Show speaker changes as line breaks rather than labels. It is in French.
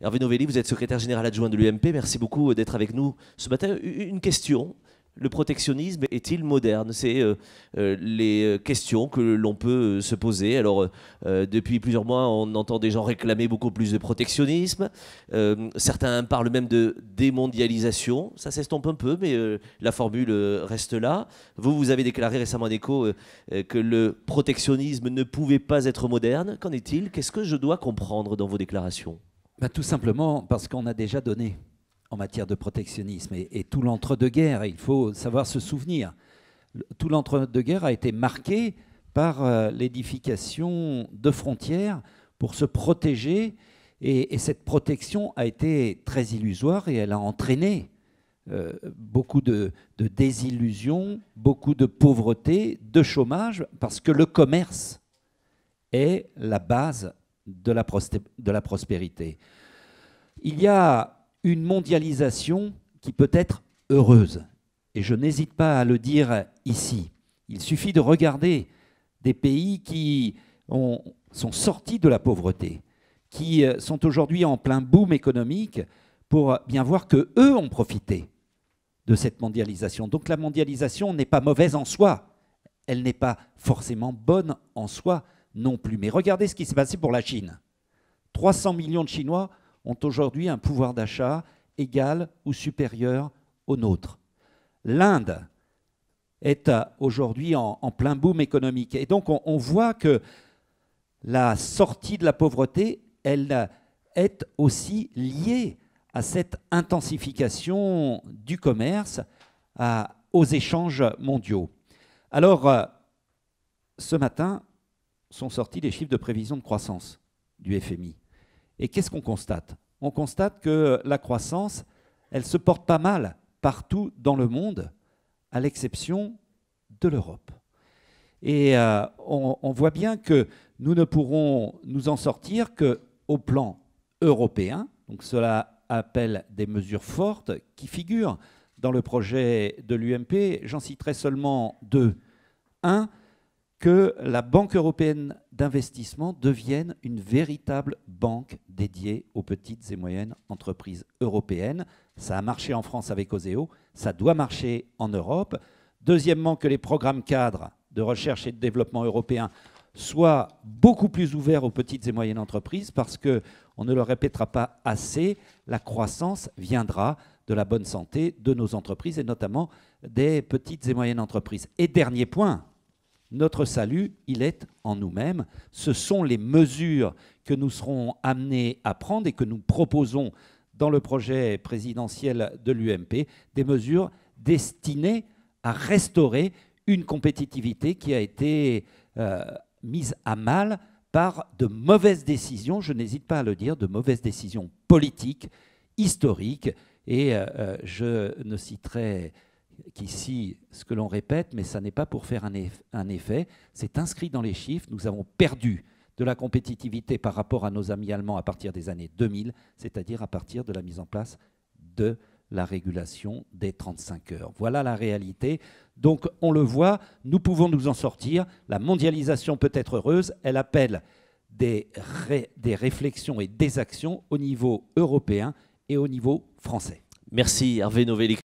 Hervé Novelli, vous êtes secrétaire général adjoint de l'UMP. Merci beaucoup euh, d'être avec nous ce matin. Une question. Le protectionnisme est-il moderne C'est euh, euh, les questions que l'on peut se poser. Alors, depuis plusieurs mois, on entend des gens réclamer beaucoup plus de protectionnisme. certains parlent même de démondialisation. Ça s'estompe un peu, mais la formule reste là. Vous, vous avez déclaré récemment en écho e que le protectionnisme ne pouvait pas être moderne. Qu'en est-il Qu'est-ce que je dois comprendre dans vos déclarations
ben, tout simplement parce qu'on a déjà donné en matière de protectionnisme. Et, tout l'entre-deux-guerres, il faut savoir se souvenir, tout l'entre-deux-guerres a été marqué par euh, l'édification de frontières pour se protéger. Et, cette protection a été très illusoire et elle a entraîné euh, beaucoup de, de désillusions, beaucoup de pauvreté, de chômage, parce que le commerce est la base de la, prospérité. Il y a une mondialisation qui peut être heureuse. Et je n'hésite pas à le dire ici. Il suffit de regarder des pays qui sont sortis de la pauvreté, qui euh, sont aujourd'hui en plein boom économique, pour bien voir que eux ont profité de cette mondialisation. Donc la mondialisation n'est pas mauvaise en soi, elle n'est pas forcément bonne en soi, non plus. Mais regardez ce qui s'est passé pour la Chine. 300 millions de Chinois ont aujourd'hui un pouvoir d'achat égal ou supérieur au nôtre. L'Inde est euh, aujourd'hui en, plein boom économique. Et donc on, voit que la sortie de la pauvreté, elle euh, est aussi liée à cette intensification du commerce, aux échanges mondiaux. Alors, euh, ce matin, sont sortis les chiffres de prévision de croissance du FMI. Et qu'est-ce qu'on constate On constate que la croissance, elle se porte pas mal partout dans le monde, à l'exception de l'Europe. Et euh, on, on, voit bien que nous ne pourrons nous en sortir qu'au plan européen. Donc cela appelle des mesures fortes qui figurent dans le projet de l'UMP. J'en citerai seulement deux. Un, que la Banque européenne d'investissement devienne une véritable banque dédiée aux petites et moyennes entreprises européennes. Ça a marché en France avec Oseo, ça doit marcher en Europe. Deuxièmement, que les programmes cadres de recherche et de développement européens soient beaucoup plus ouverts aux petites et moyennes entreprises parce que, on ne le répétera pas assez, la croissance viendra de la bonne santé de nos entreprises et notamment des petites et moyennes entreprises. Et dernier point, notre salut, il est en nous-mêmes. Ce sont les mesures que nous serons amenés à prendre et que nous proposons dans le projet présidentiel de l'UMP, des mesures destinées à restaurer une compétitivité qui a été euh, mise à mal par de mauvaises décisions, je n'hésite pas à le dire, de mauvaises décisions politiques, historiques, et euh, euh, je ne citerai qu'ici, ce que l'on répète, mais ça n'est pas pour faire un, effet, c'est inscrit dans les chiffres, nous avons perdu de la compétitivité par rapport à nos amis allemands à partir des années 2000, c'est-à-dire à partir de la mise en place de la régulation des 35 heures. Voilà la réalité. Donc on le voit, nous pouvons nous en sortir. La mondialisation peut être heureuse, elle appelle des, des réflexions et des actions au niveau européen et au niveau français. Merci Hervé Novelli.